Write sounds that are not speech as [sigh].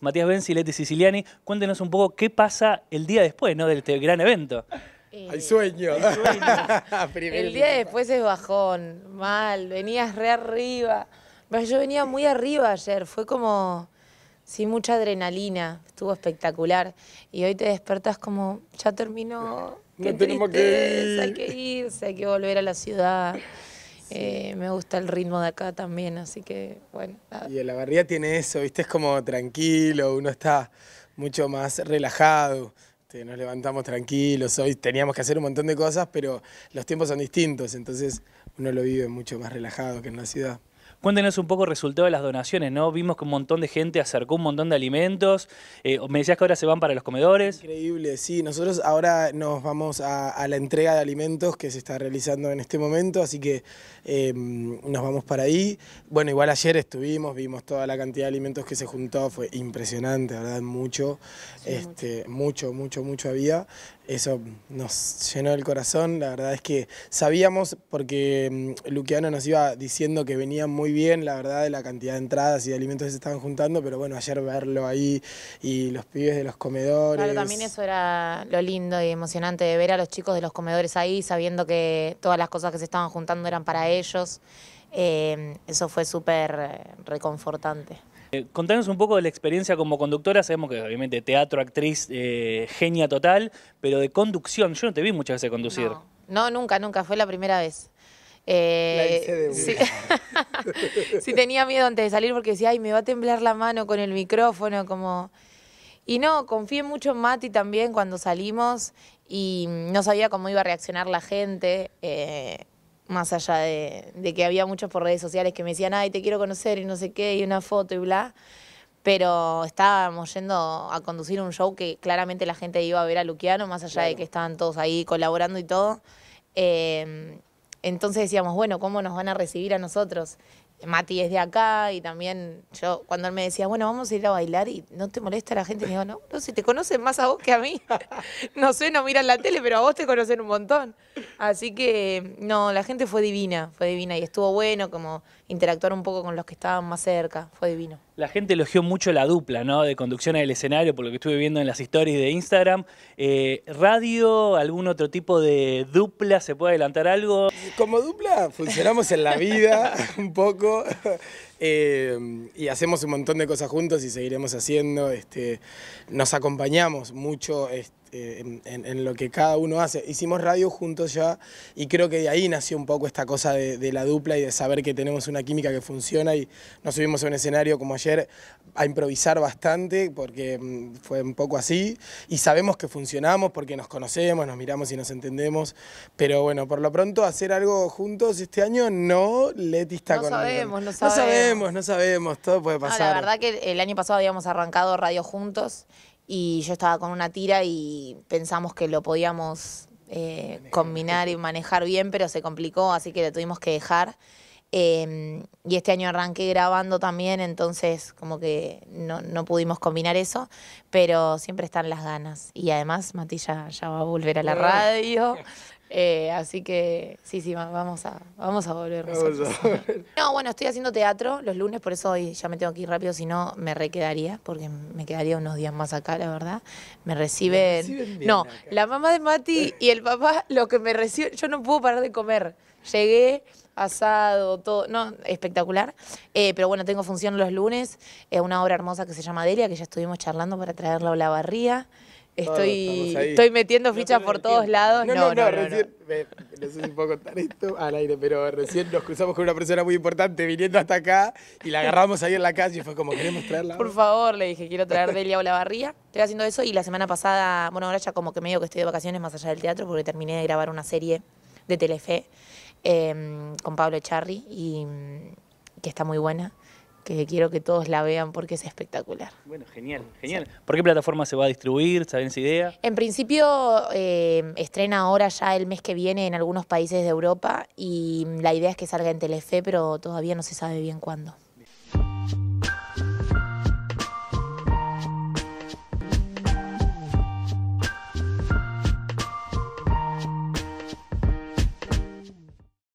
Matías Benzi, Leti Siciliani. Cuéntenos un poco qué pasa el día después ¿no? de gran evento. hay eh, sueño. [laughs] Ah, el día después es bajón, mal, venías re arriba. yo venía muy arriba ayer, fue como sin mucha adrenalina, estuvo espectacular. Y hoy te despertas como, ya terminó, no, tenemos que hay que irse, hay que volver a la ciudad. Eh, me gusta el ritmo de acá también, así que bueno. Y la barría tiene eso, ¿viste? Es como tranquilo, uno está mucho más relajado. Este, nos levantamos tranquilos, hoy teníamos que hacer un montón de cosas, pero los tiempos son distintos, entonces uno lo vive mucho más relajado que en la ciudad. Cuéntenos un poco el resultado de las donaciones, ¿no? Vimos que un montón de gente acercó un montón de alimentos. Eh, me decías que ahora se van para los comedores. Increíble, sí. Nosotros ahora nos vamos a, la entrega de alimentos que se está realizando en este momento, así que em, nos vamos para ahí. Bueno, igual ayer estuvimos, vimos toda la cantidad de alimentos que se juntó, fue impresionante, ¿verdad? Mucho, este, mucho, mucho, mucho había eso nos llenó el corazón. La verdad es que sabíamos, porque mm, Luquiano nos iba diciendo que venían muy bien, la verdad, de la cantidad de entradas y de alimentos que se estaban juntando, pero bueno, ayer verlo ahí y los pibes de los comedores. Claro, también eso era lo lindo y emocionante de ver a los chicos de los comedores ahí, sabiendo que todas las cosas que se estaban juntando eran para ellos. Eh, eso fue súper eh, reconfortante. Eh, contanos un poco de la experiencia como conductora, sabemos que obviamente teatro, actriz, eh, genia total, pero de conducción, yo no te vi muchas veces conducir. No, nunca, nunca, fue la primera vez. Eh, la hice de sí. [laughs] sí tenía miedo antes de salir porque decía, ay, me va a temblar la mano con el micrófono, como... Y no, confié mucho en Mati también cuando salimos y no sabía cómo iba a reaccionar la gente más allá de, que había muchos por redes sociales que me decían, ay, te quiero conocer y no sé qué, y una foto y bla. Pero estábamos yendo a conducir un show que claramente la gente iba a ver a Luquiano, más allá de que estaban todos ahí colaborando y todo. Eh, entonces decíamos, bueno, ¿cómo nos van a recibir a nosotros? Mati es de acá y también yo, cuando él me decía, bueno, vamos a ir a bailar y no te molesta la gente, digo, no, no, si te conocen más a vos que a mí. [laughs] no sé, no miran la tele, pero a vos te conocen un montón. Así que, no, la gente fue divina, fue divina y estuvo bueno como interactuar un poco con los que estaban más cerca, fue divino. La gente elogió mucho la dupla, ¿no? De conducción al escenario, por lo que estuve viendo en las historias de Instagram. Eh, ¿Radio, algún otro tipo de dupla? ¿Se puede adelantar algo? Como dupla funcionamos en la vida [laughs] un poco go [laughs] Eh, y hacemos un montón de cosas juntos y seguiremos haciendo. Este, nos acompañamos mucho este, en, lo que cada uno hace. Hicimos radio juntos ya y creo que de ahí nació un poco esta cosa de, la dupla y de saber que tenemos una química que funciona y nos subimos a un escenario como ayer a improvisar bastante porque mm, fue un poco así y sabemos que funcionamos porque nos conocemos, nos miramos y nos entendemos. Pero bueno, por lo pronto hacer algo juntos este año no, Leti está con sabemos sabemos, no sabemos, todo puede pasar. la verdad que el año pasado habíamos arrancado radio juntos y yo estaba con una tira y pensamos que lo podíamos eh, combinar y manejar bien, pero se complicó, así que le tuvimos que dejar. Em, y este año arranqué grabando también, entonces como que no, no, pudimos combinar eso, pero siempre están las ganas. Y además matilla ya va a volver a la radio, [laughs] Eh, así que sí, sí, vamos a, vamos a volver. [laughs] No, bueno, estoy haciendo teatro los lunes, por eso hoy ya me tengo que ir rápido, si no me requedaría, porque me quedaría unos días más acá, la verdad. Me reciben. no, la mamá de Mati y el papá, lo que me reciben, yo no puedo parar de comer. Llegué, asado, todo, no, espectacular. Eh, pero bueno, tengo función los lunes, Es eh, una obra hermosa que se llama Delia, que ya estuvimos charlando para traerla a la barría. Estoy, estoy metiendo fichas por todos lados. No, no, no, recién, no sé si puedo contar esto al aire, pero recién nos cruzamos con una persona muy importante viniendo hasta acá y la agarramos ahí en la calle y fue como, queremos traerla. Por favor, le dije, quiero traer Delia Olavarría. Estoy haciendo eso y la semana pasada, bueno, ahora ya como que medio que estoy de vacaciones más allá del teatro porque terminé de grabar una serie de Telefe em, con Pablo Charri y mm, que está muy buena que quiero que todos la vean porque es espectacular. Bueno, genial, genial. ¿Por qué plataforma se va a distribuir? ¿Saben esa idea? En principio eh, estrena ahora ya el mes que viene en algunos países de Europa y la idea es que salga en Telefe, pero todavía no se sabe bien cuándo.